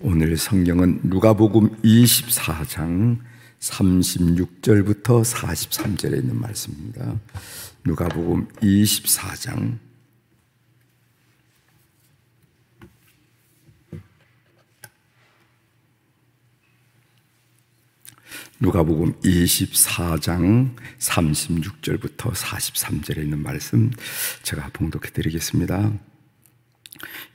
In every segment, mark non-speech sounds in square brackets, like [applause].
오늘 성경은 누가복음 24장 36절부터 43절에 있는 말씀입니다. 누가복음 24장 누가복음 24장 36절부터 43절에 있는 말씀 제가 봉독해 드리겠습니다.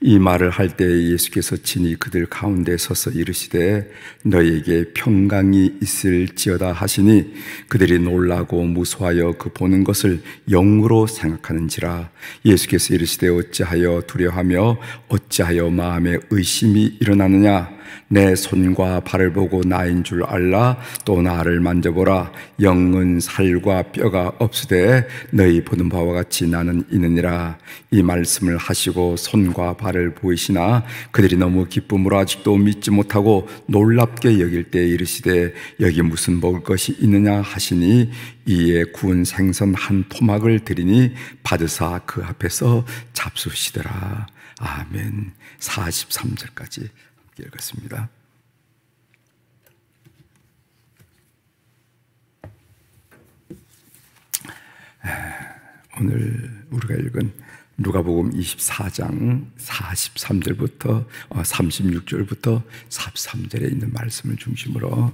이 말을 할 때 예수께서 친히 그들 가운데 서서 이르시되 너희에게 평강이 있을지어다 하시니 그들이 놀라고 무소하여 그 보는 것을 영으로 생각하는지라 예수께서 이르시되 어찌하여 두려하며 어찌하여 마음에 의심이 일어나느냐 내 손과 발을 보고 나인 줄 알라 또 나를 만져보라 영은 살과 뼈가 없으되 너희 보는 바와 같이 나는 이느니라 이 말씀을 하시고 손과 발을 보이시나 그들이 너무 기쁨으로 아직도 믿지 못하고 놀랍게 여길 때 이르시되 여기 무슨 먹을 것이 있느냐 하시니 이에 구운 생선 한 토막을 드리니 받으사 그 앞에서 잡수시더라 아멘 43절까지 읽겠습니다. 오늘 우리가 읽은 누가복음 24장 43절부터 36절부터 어, 43절에 있는 말씀을 중심으로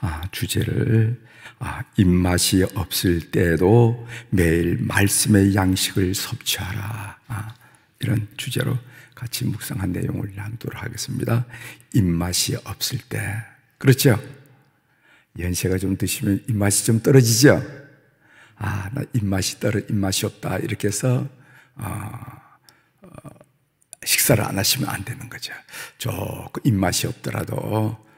아, 주제를 아, 입맛이 없을 때도 매일 말씀의 양식을 섭취하라 아, 이런 주제로 같이 묵상한 내용을 나누도록 하겠습니다. 입맛이 없을 때. 그렇죠? 연세가 좀 드시면 입맛이 좀 떨어지죠? 아, 나 입맛이 떨어, 입맛이 없다. 이렇게 해서, 어, 어, 식사를 안 하시면 안 되는 거죠. 조금 입맛이 없더라도,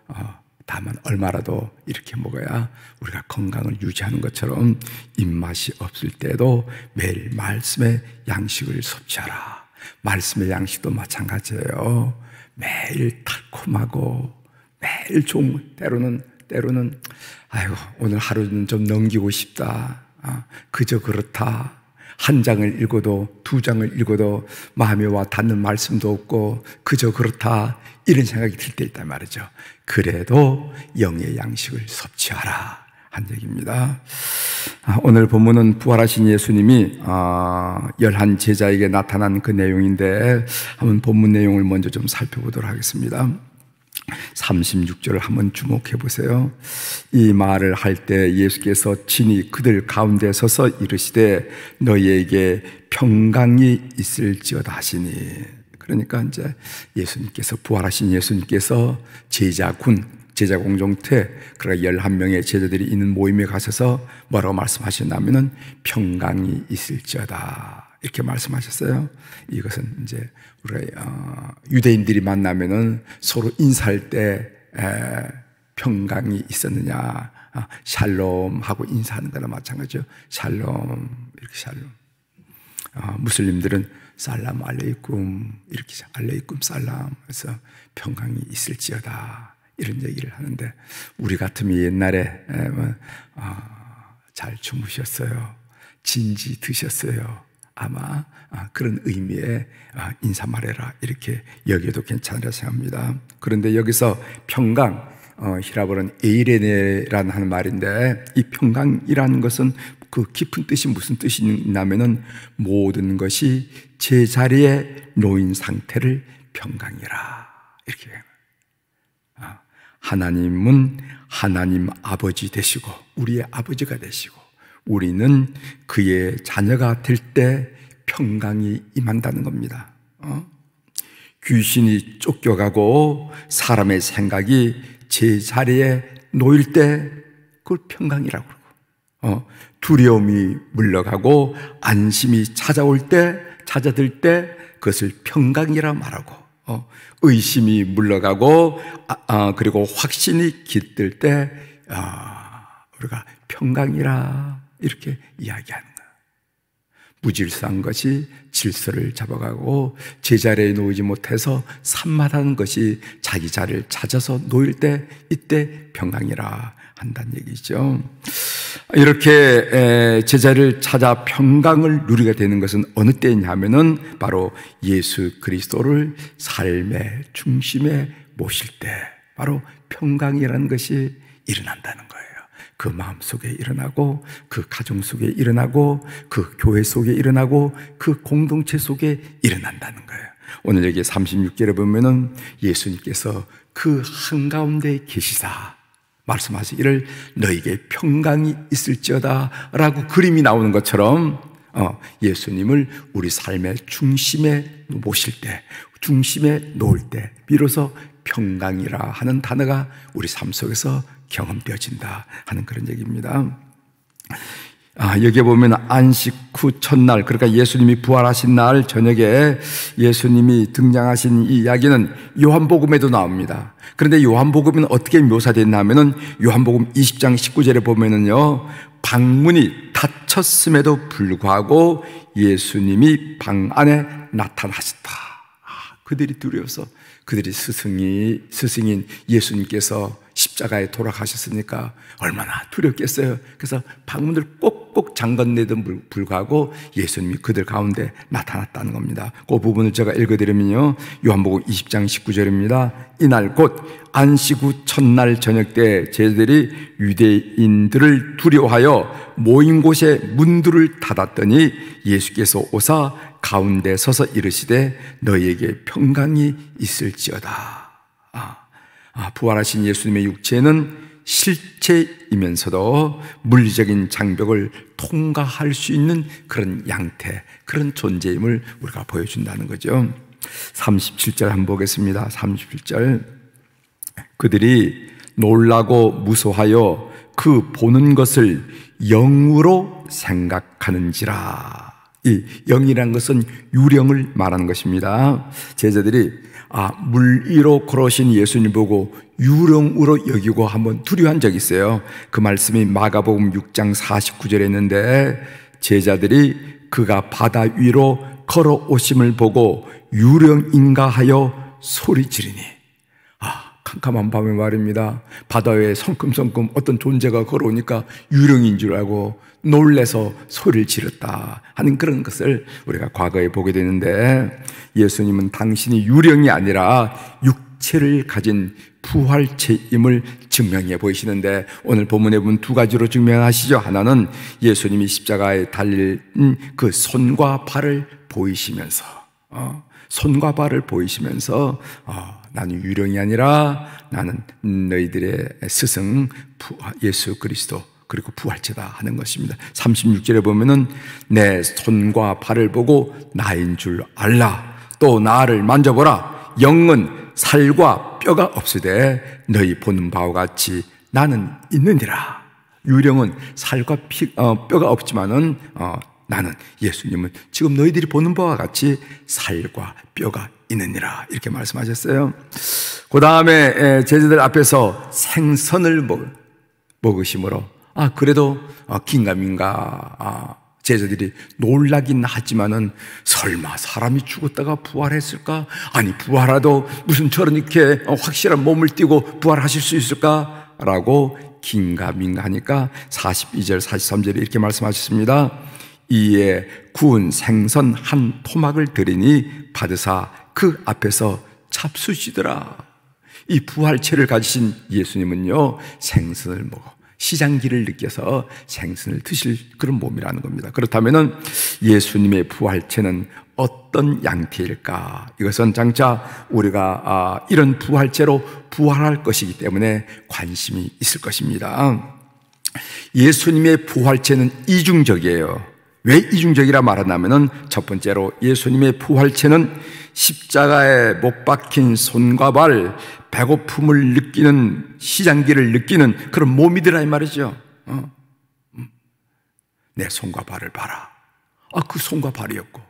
어, 다만 얼마라도 이렇게 먹어야 우리가 건강을 유지하는 것처럼 입맛이 없을 때도 매일 말씀의 양식을 섭취하라. 말씀의 양식도 마찬가지예요. 매일 달콤하고 매일 좋 때로는 때로는 아이고 오늘 하루는 좀 넘기고 싶다. 아, 그저 그렇다. 한 장을 읽어도 두 장을 읽어도 마음에 와 닿는 말씀도 없고 그저 그렇다 이런 생각이 들 때 있단 말이죠. 그래도 영의 양식을 섭취하라. 한 얘기입니다. 아, 오늘 본문은 부활하신 예수님이 아, 열한 제자에게 나타난 그 내용인데 한번 본문 내용을 먼저 좀 살펴보도록 하겠습니다. 36절을 한번 주목해 보세요. 이 말을 할 때 예수께서 친히 그들 가운데 서서 이르시되 너희에게 평강이 있을지어다 하시니 그러니까 이제 예수님께서 부활하신 예수님께서 제자군 제자 공동체, 그러니까 11명의 제자들이 있는 모임에 가셔서 뭐라고 말씀하셨냐면은 평강이 있을지어다. 이렇게 말씀하셨어요. 이것은 이제 우리 어, 유대인들이 만나면은 서로 인사할 때 에, 평강이 있었느냐. 아, 샬롬 하고 인사하는 거나 마찬가지죠. 샬롬 이렇게 샬롬. 아, 무슬림들은 살람 알레이쿰 이렇게 알레이쿰 살람 해서 평강이 있을지어다. 이런 얘기를 하는데 우리 같으면 옛날에 어, 잘 주무셨어요. 진지 드셨어요. 아마 아, 그런 의미의 아, 인사말해라 이렇게 여기도 괜찮으라 생각합니다. 그런데 여기서 평강 어, 히라보는 에이레네라는 하는 말인데 이 평강이라는 것은 그 깊은 뜻이 무슨 뜻이냐면 모든 것이 제자리에 놓인 상태를 평강이라 이렇게 아, 하나님은 하나님 아버지 되시고 우리의 아버지가 되시고 우리는 그의 자녀가 될 때 평강이 임한다는 겁니다. 어? 귀신이 쫓겨가고 사람의 생각이 제 자리에 놓일 때 그걸 평강이라고 그러고 어? 두려움이 물러가고 안심이 찾아올 때 찾아들 때 그것을 평강이라 말하고 어, 의심이 물러가고 아, 아, 그리고 확신이 깃들 때 아, 우리가 평강이라 이렇게 이야기하는 거예 무질서한 것이 질서를 잡아가고 제자리에 놓이지 못해서 산만한 것이 자기 자리를 찾아서 놓일 때 이때 평강이라 한다는 얘기죠. 이렇게 제자를 찾아 평강을 누리게 되는 것은 어느 때냐면은 바로 예수 그리스도를 삶의 중심에 모실 때 바로 평강이라는 것이 일어난다는 거예요. 그 마음 속에 일어나고 그 가정 속에 일어나고 그 교회 속에 일어나고 그 공동체 속에 일어난다는 거예요. 오늘 여기 36절에 보면은 예수님께서 그 한가운데 계시사 말씀하시 이를 너에게 평강이 있을지어다라고 그림이 나오는 것처럼 어, 예수님을 우리 삶의 중심에 모실 때, 중심에 놓을 때, 비로소 평강이라 하는 단어가 우리 삶 속에서 경험되어진다 하는 그런 얘기입니다. 아, 여기에 보면 안식 후 첫날, 그러니까 예수님이 부활하신 날 저녁에 예수님이 등장하신 이 이야기는 요한복음에도 나옵니다. 그런데 요한복음은 어떻게 묘사됐나 하면은 요한복음 20장 19절에 보면은요, 방문이 닫혔음에도 불구하고 예수님이 방 안에 나타나셨다. 아, 그들이 두려워서 그들이 스승이, 스승인 예수님께서 십자가에 돌아가셨으니까 얼마나 두렵겠어요. 그래서 방문을 꼭 꼭꼭 잠건데도 불구하고 예수님이 그들 가운데 나타났다는 겁니다. 그 부분을 제가 읽어드리면요. 요한복음 20장 19절입니다. 이날 곧 안식 후 첫날 저녁 때 제들이 유대인들을 두려워하여 모인 곳에 문들을 닫았더니 예수께서 오사 가운데 서서 이르시되 너희에게 평강이 있을지어다. 아, 아 부활하신 예수님의 육체는 실체이면서도 물리적인 장벽을 통과할 수 있는 그런 양태, 그런 존재임을 우리가 보여준다는 거죠. 37절 한번 보겠습니다. 37절. 그들이 놀라고 무소하여 그 보는 것을 영으로 생각하는지라. 이영이라 것은 유령을 말하는 것입니다. 제자들이 아, 물 위로 걸어오신 예수님 보고 유령으로 여기고 한번 두려한 적이 있어요. 그 말씀이 마가복음 6장 49절에 있는데 제자들이 그가 바다 위로 걸어오심을 보고 유령인가 하여 소리 지르니 캄캄한 밤에 말입니다. 바다 위에 성큼성큼 어떤 존재가 걸어오니까 유령인 줄 알고 놀래서 소리를 지렀다 하는 그런 것을 우리가 과거에 보게 되는데 예수님은 당신이 유령이 아니라 육체를 가진 부활체임을 증명해 보이시는데 오늘 본문에 보면 두 가지로 증명하시죠. 하나는 예수님이 십자가에 달린 그 손과 발을 보이시면서 어, 손과 발을 보이시면서 어, 나는 유령이 아니라 나는 너희들의 스승 예수 그리스도 그리고 부활체다 하는 것입니다. 36절에 보면은 내 손과 발을 보고 나인 줄 알라. 또 나를 만져보라. 영은 살과 뼈가 없으되 너희 보는 바와 같이 나는 있느니라. 유령은 살과 피, 어, 뼈가 없지만은 어, 나는 예수님은 지금 너희들이 보는 바와 같이 살과 뼈가 있느니라 이렇게 말씀하셨어요. 그 다음에 제자들 앞에서 생선을 먹으심으로 아 그래도 아, 긴가민가 아, 제자들이 놀라긴 하지만은 설마 사람이 죽었다가 부활했을까? 아니 부활하도 무슨 저런 이렇게 확실한 몸을 띠고 부활하실 수 있을까? 라고 긴가민가하니까 42절 43절에 이렇게 말씀하셨습니다. 이에 구운 생선 한 토막을 들이니 받으사 그 앞에서 잡수시더라. 이 부활체를 가지신 예수님은요, 생선을 먹어. 시장기를 느껴서 생선을 드실 그런 몸이라는 겁니다. 그렇다면 예수님의 부활체는 어떤 양태일까? 이것은 장차 우리가 아, 이런 부활체로 부활할 것이기 때문에 관심이 있을 것입니다. 예수님의 부활체는 이중적이에요. 왜 이중적이라 말하냐면첫 번째로 예수님의 부활체는 십자가에 못 박힌 손과 발, 배고픔을 느끼는 시장기를 느끼는 그런 몸이더라 이 말이죠. 어? 음. 내 손과 발을 봐라. 아, 그 손과 발이었고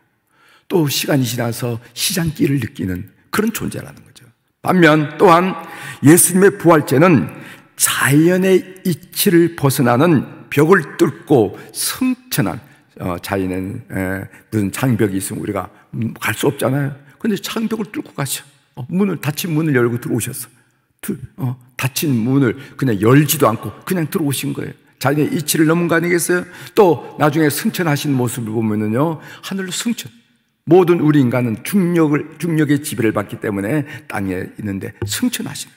또 시간이 지나서 시장기를 느끼는 그런 존재라는 거죠. 반면 또한 예수님의 부활제는 자연의 이치를 벗어나는 벽을 뚫고 승천한 어, 자연은 무슨 장벽이 있으면 우리가 음, 갈수 없잖아요. 근데 창벽을 뚫고 가죠. 어, 문을, 닫힌 문을 열고 들어오셔서. 어, 닫힌 문을 그냥 열지도 않고 그냥 들어오신 거예요. 자기의 이치를 넘은 거 아니겠어요? 또 나중에 승천하신 모습을 보면은요, 하늘로 승천. 모든 우리 인간은 중력을, 중력의 지배를 받기 때문에 땅에 있는데 승천하신.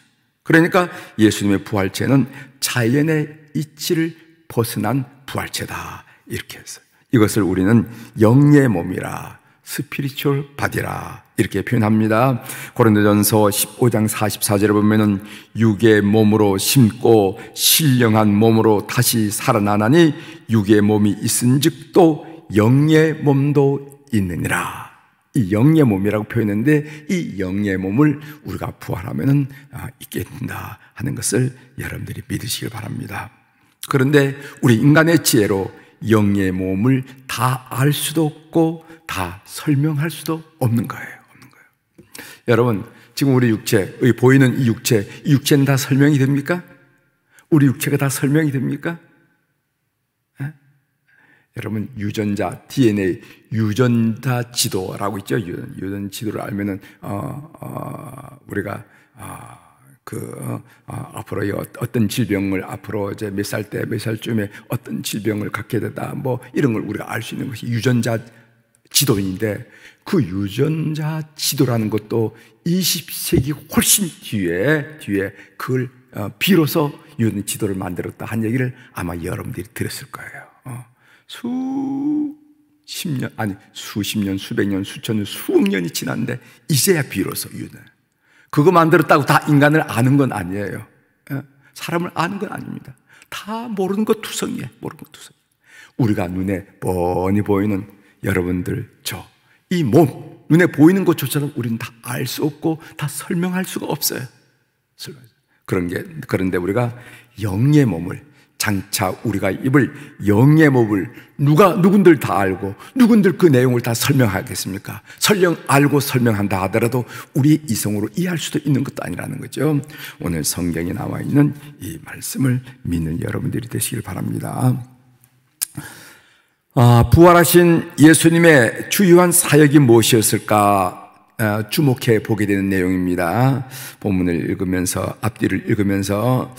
그러니까 예수님의 부활체는 자연의 이치를 벗어난 부활체다. 이렇게 했어요. 이것을 우리는 영의 몸이라, 스피리추얼 바디라 이렇게 표현합니다. 고린도전서 15장 44절에 보면은 육의 몸으로 심고 신령한 몸으로 다시 살아나나니 육의 몸이 있은즉 또 영의 몸도 있느니라. 이 영의 몸이라고 표현했는데 이 영의 몸을 우리가 부활하면은 아, 있게 된다 하는 것을 여러분들이 믿으시길 바랍니다. 그런데 우리 인간의 지혜로 영의 몸을 다 알 수도 없고 다 설명할 수도 없는 거예요. 여러분, 지금 우리 육체, 의 보이는 이 육체, 이 육체는 다 설명이 됩니까? 우리 육체가 다 설명이 됩니까? 에? 예? 여러분, 유전자, DNA, 유전자 지도라고 있죠. 유전, 유전 지도를 알면은, 어, 어, 우리가, 어, 그 어, 아, 앞으로의 어, 어떤 질병을 앞으로 이제 몇살 때 몇 살쯤에 어떤 질병을 갖게 되다 뭐 이런 걸 우리가 알 수 있는 것이 유전자 지도인데 그 유전자 지도라는 것도 20세기 훨씬 뒤에 뒤에 그걸 어, 비로소 유전 지도를 만들었다 한 얘기를 아마 여러분들이 들었을 거예요. 어. 수십 년 아니 수십 년 수백 년 수천 년 수억 년이 지났는데 이제야 비로소 유전 그거 만들었다고 다 인간을 아는 건 아니에요. 예? 사람을 아는 건 아닙니다. 다 모르는 것 투성이에요. 모르는 것 투성. 우리가 눈에 뻔히 보이는 여러분들, 저, 이 몸, 눈에 보이는 것조차도 우리는 다 알 수 없고 다 설명할 수가 없어요. 그런 게, 그런데 우리가 영의 몸을, 장차 우리가 입을 영의 몸을 누가, 누군들 다 알고, 누군들 그 내용을 다 설명하겠습니까? 설령 알고 설명한다 하더라도 우리 이성으로 이해할 수도 있는 것도 아니라는 거죠. 오늘 성경에 나와 있는 이 말씀을 믿는 여러분들이 되시길 바랍니다. 아, 부활하신 예수님의 주요한 사역이 무엇이었을까 아, 주목해 보게 되는 내용입니다. 본문을 읽으면서 앞뒤를 읽으면서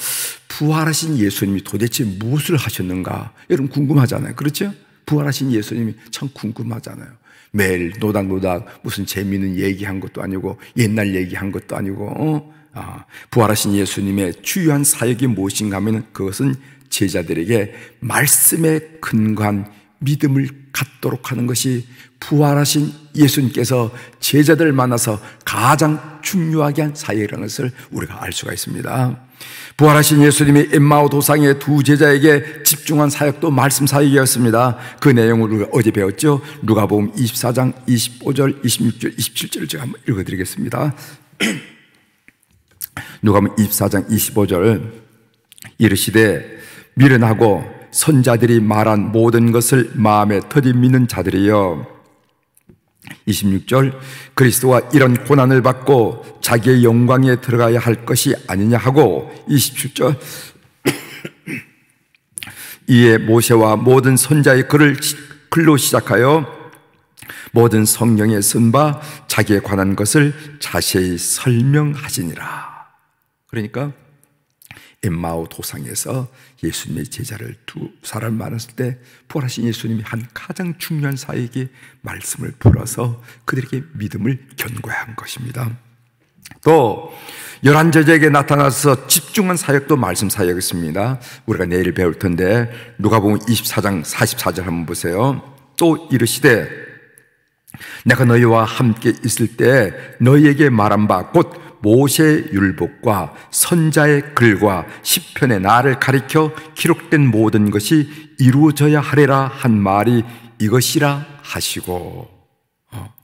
부활하신 예수님이 도대체 무엇을 하셨는가 여러분 궁금하잖아요. 그렇죠? 부활하신 예수님이 참 궁금하잖아요. 매일 노닥노닥 무슨 재미있는 얘기한 것도 아니고 옛날 얘기한 것도 아니고 어? 아, 부활하신 예수님의 주요한 사역이 무엇인가 하면 그것은 제자들에게 말씀에 근거 믿음을 갖도록 하는 것이 부활하신 예수님께서 제자들 만나서 가장 중요하게 한 사역이라는 것을 우리가 알 수가 있습니다. 부활하신 예수님이 엠마오 도상의 두 제자에게 집중한 사역도 말씀 사역이었습니다. 그 내용을 우리가 어제 배웠죠. 누가복음 24장 25절, 26절, 27절을 제가 한번 읽어드리겠습니다. [clears throat] 누가복음 24장 25절 이르시되 미련하고 선자들이 말한 모든 것을 마음에 터디 믿는 자들이여 26절 그리스도와 이런 고난을 받고 자기의 영광에 들어가야 할 것이 아니냐 하고 27절 [clears throat] 이에 모세와 모든 선자의 글을 글로 시작하여 모든 성령의 쓴바 자기에 관한 것을 자세히 설명하시니라. 그러니까 엠마오 도상에서 예수님의 제자를 두 사람 만났을때 부활하신 예수님이 한 가장 중요한 사에게 말씀을 풀어서 그들에게 믿음을 견고한 것입니다. 또 열한 제자에게 나타나서 집중한 사역도 말씀 사역이습니다 우리가 내일 배울 텐데 누가복음 24장 44절 한번 보세요. 또 이르시되 내가 너희와 함께 있을 때 너희에게 말한 바 곧 모세 율법과 선자의 글과 시편의 나를 가리켜 기록된 모든 것이 이루어져야 하리라 한 말이 이것이라 하시고 어.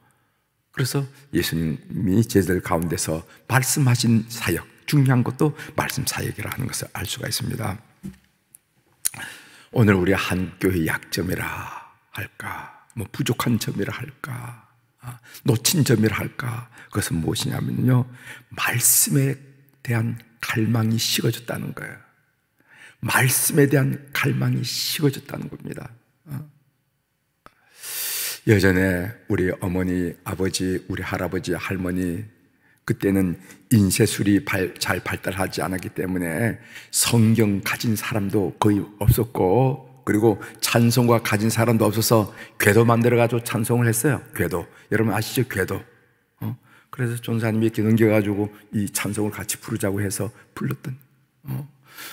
그래서 예수님이 제자들 가운데서 말씀하신 사역 중요한 것도 말씀 사역이라 하는 것을 알 수가 있습니다. 오늘 우리 한 교회 의 약점이라 할까? 뭐 부족한 점이라 할까, 아, 놓친 점이라 할까, 그것은 무엇이냐면요. 말씀에 대한 갈망이 식어졌다는 거예요. 말씀에 대한 갈망이 식어졌다는 겁니다. 예전에 어? 우리 어머니, 아버지, 우리 할아버지, 할머니, 그때는 인쇄술이 잘 발달하지 않았기 때문에 성경 가진 사람도 거의 없었고, 그리고 찬송과 가진 사람도 없어서 궤도 만들어가지고 찬송을 했어요. 궤도. 여러분 아시죠? 궤도. 어? 그래서 전사님이 이렇게 넘겨가지고 이 찬송을 같이 부르자고 해서 불렀던. 어?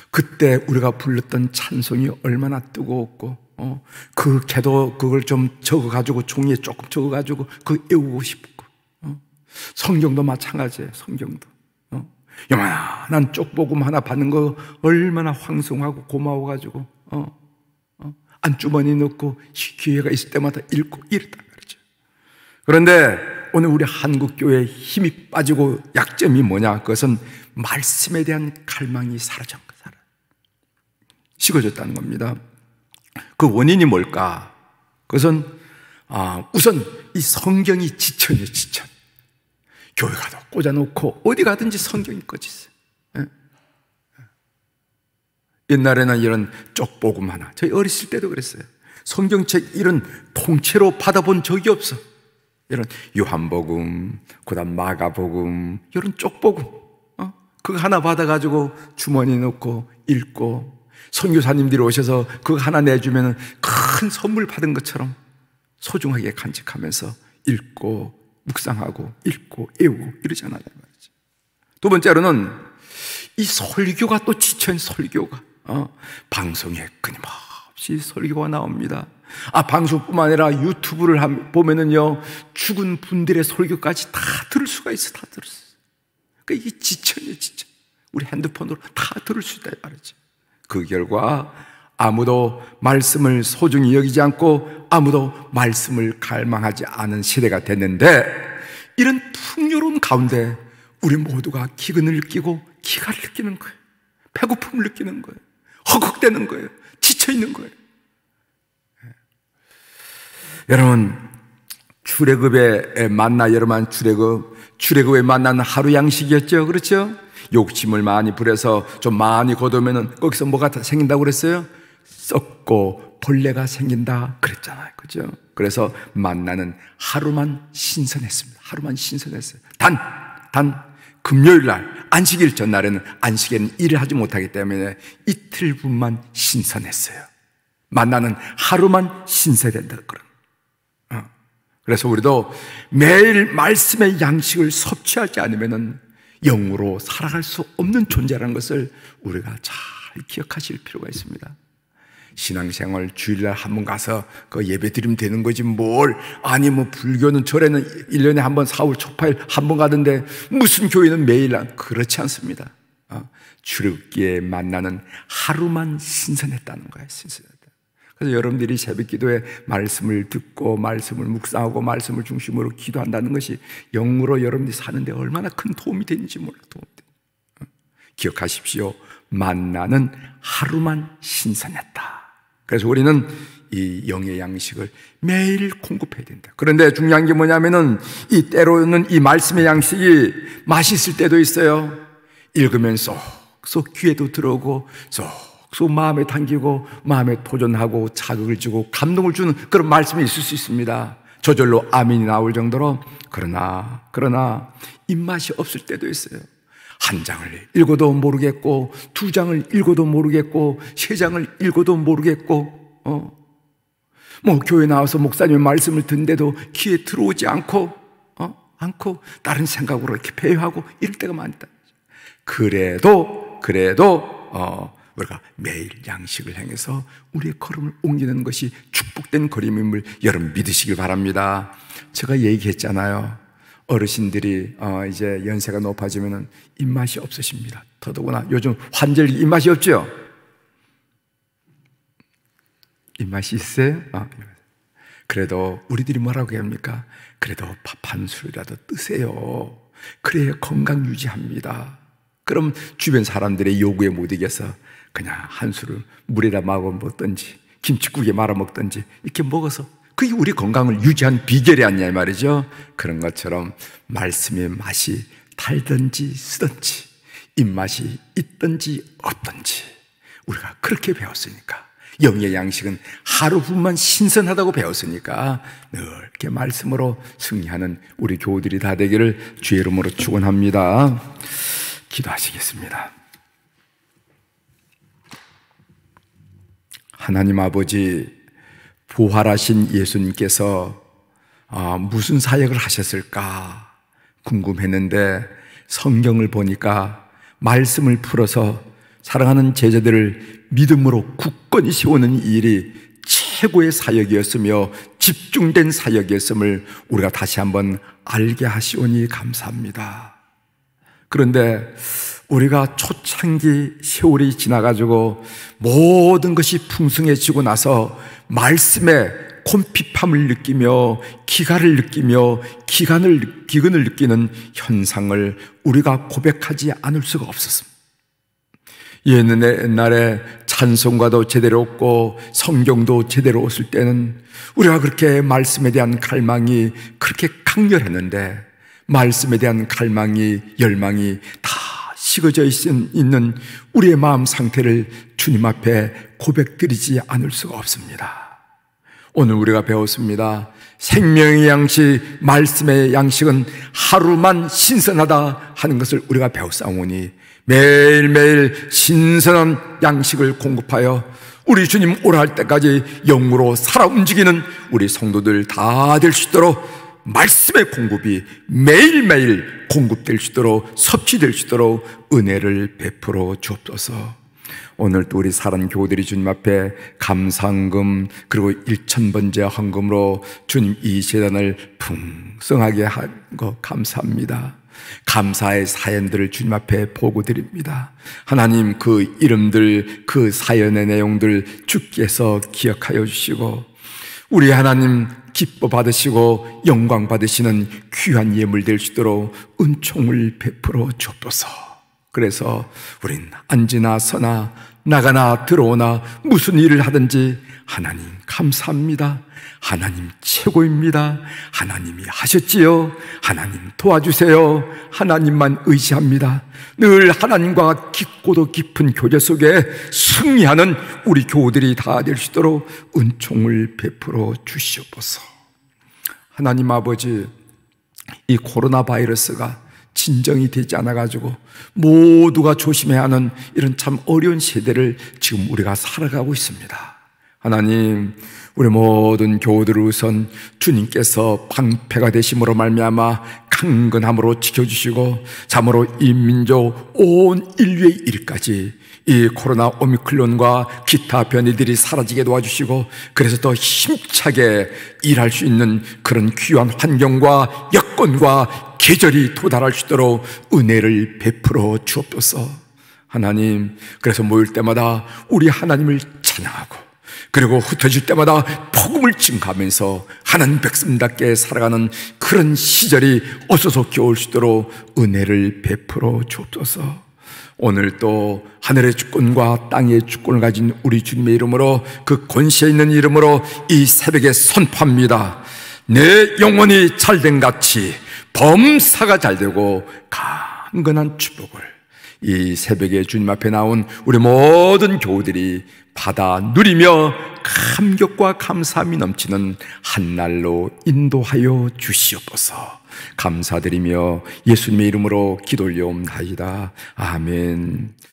그때 우리가 불렀던 찬송이 얼마나 뜨거웠고, 어? 그 궤도 그걸 좀 적어가지고 종이에 조금 적어가지고 그 외우고 싶고. 어? 성경도 마찬가지예요. 성경도. 어? 요만한 쪽보금 하나 받는 거 얼마나 황송하고 고마워가지고, 어. 안주머니 넣고 기회가 있을 때마다 읽고 이랬단 말이죠. 그런데 오늘 우리 한국 교회의 힘이 빠지고 약점이 뭐냐? 그것은 말씀에 대한 갈망이 사라졌거 그 식어졌다는 겁니다. 그 원인이 뭘까? 그것은 아, 우선 이 성경이 지천이에요, 지천. 교회 가도 꽂아놓고 어디 가든지 성경이 꺼지어요. 옛날에는 이런 쪽보금 하나. 저희 어렸을 때도 그랬어요. 성경책 이런 통째로 받아본 적이 없어. 이런 요한복음, 그 다음 마가복음, 이런 쪽복음. 어? 그거 하나 받아가지고 주머니 넣고 읽고, 선교사님들이 오셔서 그거 하나 내주면 큰 선물 받은 것처럼 소중하게 간직하면서 읽고, 묵상하고, 읽고, 외우고 이러잖아요. 두 번째로는 이 설교가 또 지친 설교가. 어? 방송에 끊임없이 설교가 나옵니다. 아, 방송뿐만 아니라 유튜브를 보면은요, 죽은 분들의 설교까지 다 들을 수가 있어, 다 들을 수 그러니까 이게 지천이에요, 지천. 우리 핸드폰으로 다 들을 수 있다, 말이죠. 그 결과, 아무도 말씀을 소중히 여기지 않고, 아무도 말씀을 갈망하지 않은 시대가 됐는데, 이런 풍요로운 가운데, 우리 모두가 기근을 느끼고, 기가를 느끼는 거예요. 배고픔을 느끼는 거예요. 허걱대는 거예요. 지쳐있는 거예요. 예. 여러분, 출애굽에 만나 여러분 출애굽 출애굽에 만난 하루 양식이었죠. 그렇죠? 욕심을 많이 부려서 좀 많이 거두면은 거기서 뭐가 생긴다고 그랬어요? 썩고 벌레가 생긴다 그랬잖아요. 그죠? 그래서 만나는 하루만 신선했습니다. 하루만 신선했어요. 단, 단 금요일 날 안식일 전날에는 안식에는 일을 하지 못하기 때문에 이틀분만 신선했어요. 만나는 하루만 신세된다 그런. 어. 그래서 우리도 매일 말씀의 양식을 섭취하지 않으면 영으로 살아갈 수 없는 존재라는 것을 우리가 잘 기억하실 필요가 있습니다. 신앙생활 주일날 한 번 가서 그 예배 드리면 되는 거지 뭘 아니 뭐 불교는 절에는 1년에 한 번 사월 초파일 한 번 가던데 무슨 교회는 매일 날. 그렇지 않습니다. 어? 주력기에 만나는 하루만 신선했다는 거예 신선했다. 그래서 여러분들이 새벽 기도에 말씀을 듣고 말씀을 묵상하고 말씀을 중심으로 기도한다는 것이 영으로 여러분들이 사는데 얼마나 큰 도움이 되는지 몰라 도움 어? 기억하십시오. 만나는 하루만 신선했다. 그래서 우리는 이 영의 양식을 매일 공급해야 된다. 그런데 중요한 게 뭐냐면은 이 때로는 이 말씀의 양식이 맛있을 때도 있어요. 읽으면 쏙쏙 귀에도 들어오고 쏙쏙 마음에 당기고 마음에 도전하고 자극을 주고 감동을 주는 그런 말씀이 있을 수 있습니다. 저절로 아멘이 나올 정도로 그러나 그러나 입맛이 없을 때도 있어요. 한 장을 읽어도 모르겠고, 두 장을 읽어도 모르겠고, 세 장을 읽어도 모르겠고, 어. 뭐, 교회 나와서 목사님의 말씀을 듣는데도 귀에 들어오지 않고, 어, 않고, 다른 생각으로 이렇게 배회하고 이럴 때가 많다. 그래도, 그래도, 어, 우리가 매일 양식을 향해서 우리의 걸음을 옮기는 것이 축복된 걸음임을 여러분 믿으시길 바랍니다. 제가 얘기했잖아요. 어르신들이 어, 이제 연세가 높아지면 입맛이 없으십니다. 더더구나 요즘 환절기 입맛이 없죠? 입맛이 있어요? 아, 그래도 우리들이 뭐라고 합니까? 그래도 밥 한 술이라도 뜨세요. 그래야 건강 유지합니다. 그럼 주변 사람들의 요구에 못 이겨서 그냥 한 술을 물에다 마고 먹든지 김치국에 말아 먹든지 이렇게 먹어서 그게 우리 건강을 유지한 비결이 아니냐 이 말이죠. 그런 것처럼 말씀의 맛이 달든지 쓰든지 입맛이 있든지 없든지 우리가 그렇게 배웠으니까 영의 양식은 하루뿐만 신선하다고 배웠으니까 늘 이렇게 말씀으로 승리하는 우리 교우들이 다 되기를 주의 이름으로 축원합니다. 기도하시겠습니다. 하나님 아버지 부활하신 예수님께서 아, 무슨 사역을 하셨을까 궁금했는데 성경을 보니까 말씀을 풀어서 사랑하는 제자들을 믿음으로 굳건히 세우는 일이 최고의 사역이었으며 집중된 사역이었음을 우리가 다시 한번 알게 하시오니 감사합니다. 그런데 우리가 초창기 세월이 지나가지고 모든 것이 풍성해지고 나서 말씀에 콤핍함을 느끼며 기가를 느끼며 기간을 기근을 느끼는 현상을 우리가 고백하지 않을 수가 없었습니다. 옛날에 찬송가도 제대로 없고 성경도 제대로 없을 때는 우리가 그렇게 말씀에 대한 갈망이 그렇게 강렬했는데 말씀에 대한 갈망이 열망이 다 식어져 있는 우리의 마음 상태를 주님 앞에 고백드리지 않을 수가 없습니다. 오늘 우리가 배웠습니다. 생명의 양식, 말씀의 양식은 하루만 신선하다 하는 것을 우리가 배웠사오니 매일매일 신선한 양식을 공급하여 우리 주님 오라 때까지 영으로 살아 움직이는 우리 성도들 다 될 수 있도록 말씀의 공급이 매일매일 공급될 수 있도록 섭취될 수 있도록 은혜를 베풀어 주옵소서. 오늘도 우리 사랑 교우들이 주님 앞에 감상금 그리고 일천번째 헌금으로 주님 이 재단을 풍성하게 한거 감사합니다. 감사의 사연들을 주님 앞에 보고 드립니다. 하나님 그 이름들, 그 사연의 내용들 주께서 기억하여 주시고, 우리 하나님 기뻐 받으시고 영광 받으시는 귀한 예물 될 수 있도록 은총을 베풀어 주옵소서. 그래서 우린 안지나 서나 나가나 들어오나 무슨 일을 하든지 하나님 감사합니다. 하나님 최고입니다. 하나님이 하셨지요. 하나님 도와주세요. 하나님만 의지합니다. 늘 하나님과 깊고도 깊은 교제 속에 승리하는 우리 교우들이 다 될 수 있도록 은총을 베풀어 주시옵소서. 하나님 아버지, 이 코로나 바이러스가 진정이 되지 않아가지고 모두가 조심해야 하는 이런 참 어려운 세대를 지금 우리가 살아가고 있습니다. 하나님, 우리 모든 교우들을 우선 주님께서 방패가 되심으로 말미암아 강건함으로 지켜주시고 참으로 이 민족 온 인류의 일까지 이 코로나 오미클론과 기타 변이들이 사라지게 도와주시고 그래서 더 힘차게 일할 수 있는 그런 귀한 환경과 여건과 계절이 도달할 수 있도록 은혜를 베풀어 주옵소서. 하나님, 그래서 모일 때마다 우리 하나님을 찬양하고 그리고 흩어질 때마다 폭음을 증가하면서 하나님 백성답게 살아가는 그런 시절이 어서서 겨울 수 있도록 은혜를 베풀어 주옵소서. 오늘 또 하늘의 주권과 땅의 주권을 가진 우리 주님의 이름으로 그 권세 있는 이름으로 이 새벽에 선포합니다. 내 영혼이 잘된 같이 범사가 잘 되고 강건한 축복을 이 새벽에 주님 앞에 나온 우리 모든 교우들이 받아 누리며 감격과 감사함이 넘치는 한날로 인도하여 주시옵소서. 감사드리며 예수님의 이름으로 기도 올려옵나이다. 아멘.